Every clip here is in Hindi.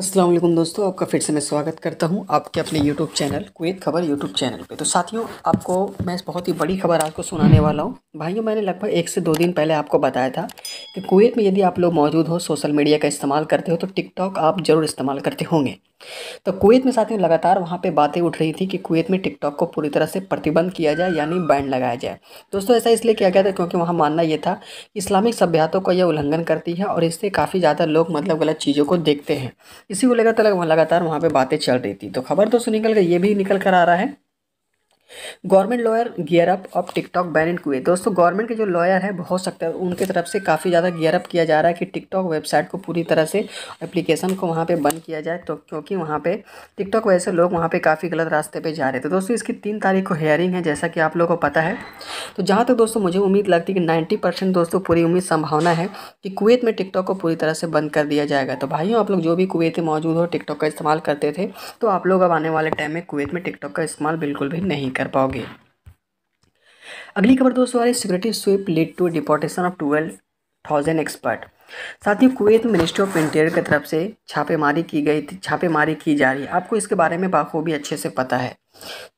अस्सलाम वालेकुम दोस्तों आपका फिर से मैं स्वागत करता हूं आपके अपने यूट्यूब चैनल कुवैत खबर यूट्यूब चैनल पे तो साथियों आपको मैं बहुत ही बड़ी खबर आपको सुनाने वाला हूं भाइयों मैंने लगभग एक से दो दिन पहले आपको बताया था कि कुवैत में यदि आप लोग मौजूद हो सोशल मीडिया का इस्तेमाल करते हो तो टिकटॉक आप ज़रूर इस्तेमाल करते होंगे तो कुवैत में साथियों लगातार वहाँ पे बातें उठ रही थी कि कुवैत में टिकटॉक को पूरी तरह से प्रतिबंध किया जाए यानी बैन लगाया जाए दोस्तों ऐसा इसलिए किया गया था क्योंकि वहाँ मानना यह था इस्लामिक सभ्यतों का यह उल्लंघन करती है और इससे काफ़ी ज़्यादा लोग मतलब गलत चीज़ों को देखते हैं इसी को लेकर लगातार वहाँ पर बातें चल रही थी तो खबर तो निकल कर ये भी निकल कर आ रहा है government lawyer gear up of TikTok ban and कुए दोस्तों गवर्नमेंट के जो लॉयर हैं बहुत सकते हैं उनके तरफ से काफ़ी ज़्यादा गियर अप किया जा रहा है कि टिकटॉक वेबसाइट को पूरी तरह से एप्लीकेशन को वहाँ पे बंद किया जाए तो क्योंकि वहाँ पे टिकटॉक वजह से लोग वहाँ पे काफ़ी गलत रास्ते पे जा रहे थे दोस्तों इसकी तीन तारीख को हेयरिंग है जैसा कि आप लोगों को पता है तो जहाँ तक दोस्तों मुझे उम्मीद लगती है कि नाइन्टी दोस्तों पूरी उम्मीद संभावना है कि कुवैत में टिकटॉक को पूरी तरह से बंद कर दिया जाएगा तो भाइयों आप लोग जो भी कुवैत में मौजूद हो टिकटॉक का इस्तेमाल करते थे तो आप लोग अब आने वाले टाइम में कुवैत में टिकटॉक का इस्तेमाल बिल्कुल भी नहीं कर पाओगे अगली खबर दोस्तों आ हमारी security sweep lead to deportation of twelve thousand expert साथ ही कुवैत मिनिस्ट्री ऑफ इंटीरियर की तरफ से छापेमारी की गई थी छापेमारी की जा रही है आपको इसके बारे में बाखूबी अच्छे से पता है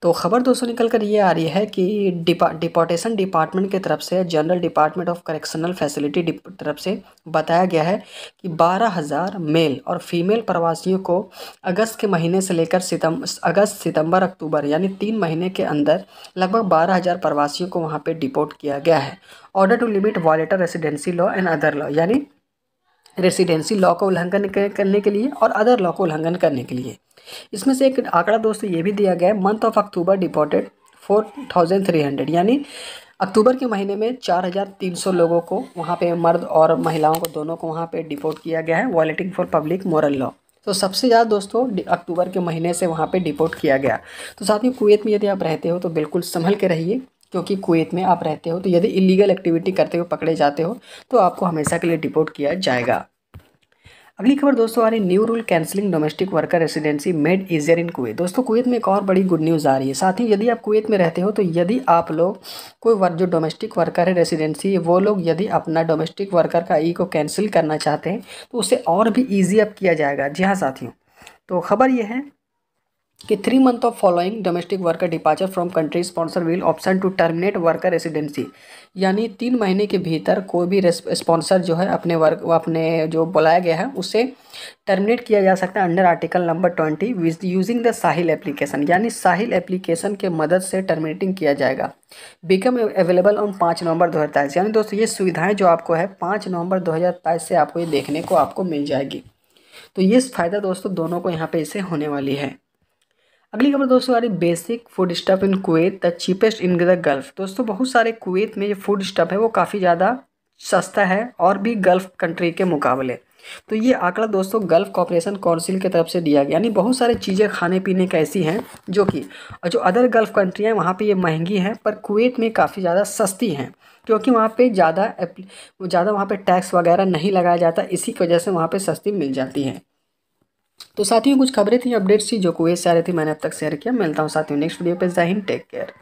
तो खबर दोस्तों निकल कर ये आ रही है कि डिपा डिपोटेशन डिपार्टमेंट के तरफ से general department of correctional facility तरफ से बताया गया है कि 12,000 मेल और फीमेल प्रवासियों को अगस्त के महीने से लेकर सितम अगस्त सितंबर अक्टूबर यानी तीन महीने के अंदर लगभग 12,000 प्रवासियों को वहाँ पर डिपोर्ट किया गया है order to limit violator residency law and other law यानी रेसिडेंसी लॉ का उल्लंघन करने के लिए और अदर लॉ का उल्लंघन करने के लिए इसमें से एक आंकड़ा दोस्तों ये भी दिया गया है month of October deported four thousand three hundred यानी अक्टूबर के महीने में चार हज़ार तीन सौ लोगों को वहाँ पे मर्द और महिलाओं को दोनों को वहाँ पे डिपोर्ट किया गया है violating for public moral law तो सबसे ज़्यादा दोस्तों अक्टूबर के महीने से वहाँ पर डिपोर्ट किया गया तो साथ ही कुवैत में यदि आप रहते हो तो बिल्कुल संभल के रहिए क्योंकि कुवैत में आप रहते हो तो यदि इलीगल एक्टिविटी करते हुए पकड़े जाते हो तो आपको हमेशा के लिए डिपोर्ट किया जाएगा अगली खबर दोस्तों आ रही new rule cancelling domestic worker residency made easier in Kuwait दोस्तों कुवैत में एक और बड़ी गुड न्यूज़ आ रही है साथ ही यदि आप कुवैत में रहते हो तो यदि आप लोग कोई वर्क जो डोमेस्टिक वर्कर है रेसिडेंसी वो लोग यदि अपना डोमेस्टिक वर्कर का ई e को कैंसिल करना चाहते हैं तो उसे और भी ईजी अब किया जाएगा जी हाँ साथियों तो खबर यह है कि three month of following domestic worker departure from country sponsor will option to terminate worker residency यानी तीन महीने के भीतर कोई भी स्पॉन्सर जो है अपने वर्क अपने जो बुलाया गया है उसे टर्मिनेट किया जा सकता है under article number twenty with using the Sahel application यानी साहिल एप्लीकेशन के मदद से टर्मिनेटिंग किया जाएगा बिकम अवेलेबल ऑन पाँच नवंबर दो हज़ार तेईस यानी दोस्तों ये सुविधाएँ जो आपको है पाँच नवंबर दो हज़ार तेईस से आपको ये देखने को आपको मिल जाएगी तो ये फ़ायदा दोस्तों दोनों को यहाँ पे इसे होने वाली है अगली खबर दोस्तों आ रही basic food stuff in Kuwait the cheapest in the Gulf दोस्तों बहुत सारे कुवैत में जो फूड स्टफ है वो काफ़ी ज़्यादा सस्ता है और भी गल्फ कंट्री के मुकाबले तो ये आंकड़ा दोस्तों गल्फ कॉपरेशन काउंसिल की तरफ से दिया गया यानी बहुत सारी चीज़ें खाने पीने की ऐसी हैं जो कि जो अदर गल्फ कंट्री हैं वहाँ पे ये महंगी हैं पर कुवैत में काफ़ी ज़्यादा सस्ती हैं क्योंकि वहाँ पे ज़्यादा ज़्यादा वहाँ पे टैक्स वगैरह नहीं लगाया जाता इसी की वजह से वहाँ पे सस्ती मिल जाती है तो साथियों कुछ खबरें थी अपडेट्स थी जो कुछ आ रही थी मैंने अब तक शेयर किया मिलता हूँ साथियों नेक्स्ट वीडियो पर जाहिन टेक केयर